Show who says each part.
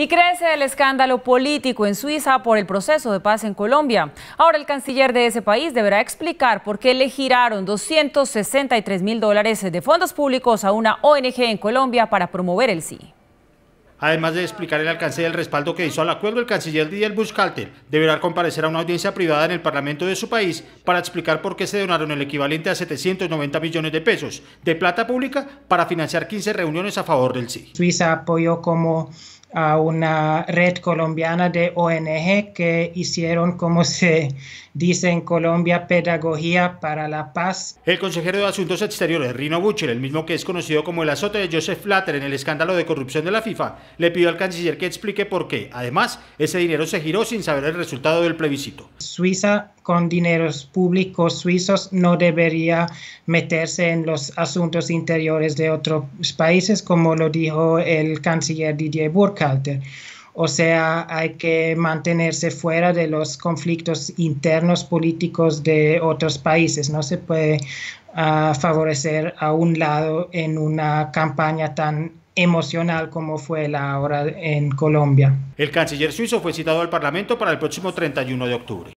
Speaker 1: Y crece el escándalo político en Suiza por el proceso de paz en Colombia. Ahora el canciller de ese país deberá explicar por qué le giraron 263 mil dólares de fondos públicos a una ONG en Colombia para promover el sí.
Speaker 2: Además de explicar el alcance del respaldo que hizo al acuerdo, el canciller Didier Buscalter deberá comparecer a una audiencia privada en el Parlamento de su país para explicar por qué se donaron el equivalente a 790 millones de pesos de plata pública para financiar 15 reuniones a favor del sí.
Speaker 3: Suiza apoyó como a una red colombiana de ONG que hicieron, como se dice en Colombia, pedagogía para la paz.
Speaker 2: El consejero de Asuntos Exteriores, Rino Buchel, el mismo que es conocido como el azote de Joseph Flatter en el escándalo de corrupción de la FIFA, le pidió al canciller que explique por qué. Además, ese dinero se giró sin saber el resultado del plebiscito. Suiza
Speaker 3: con dineros públicos suizos no debería meterse en los asuntos interiores de otros países, como lo dijo el canciller Didier Burkhalter. O sea, hay que mantenerse fuera de los conflictos internos políticos de otros países. No se puede ah, favorecer a un lado en una campaña tan emocional como fue la ahora en Colombia.
Speaker 2: El canciller suizo fue citado al Parlamento para el próximo 31 de octubre.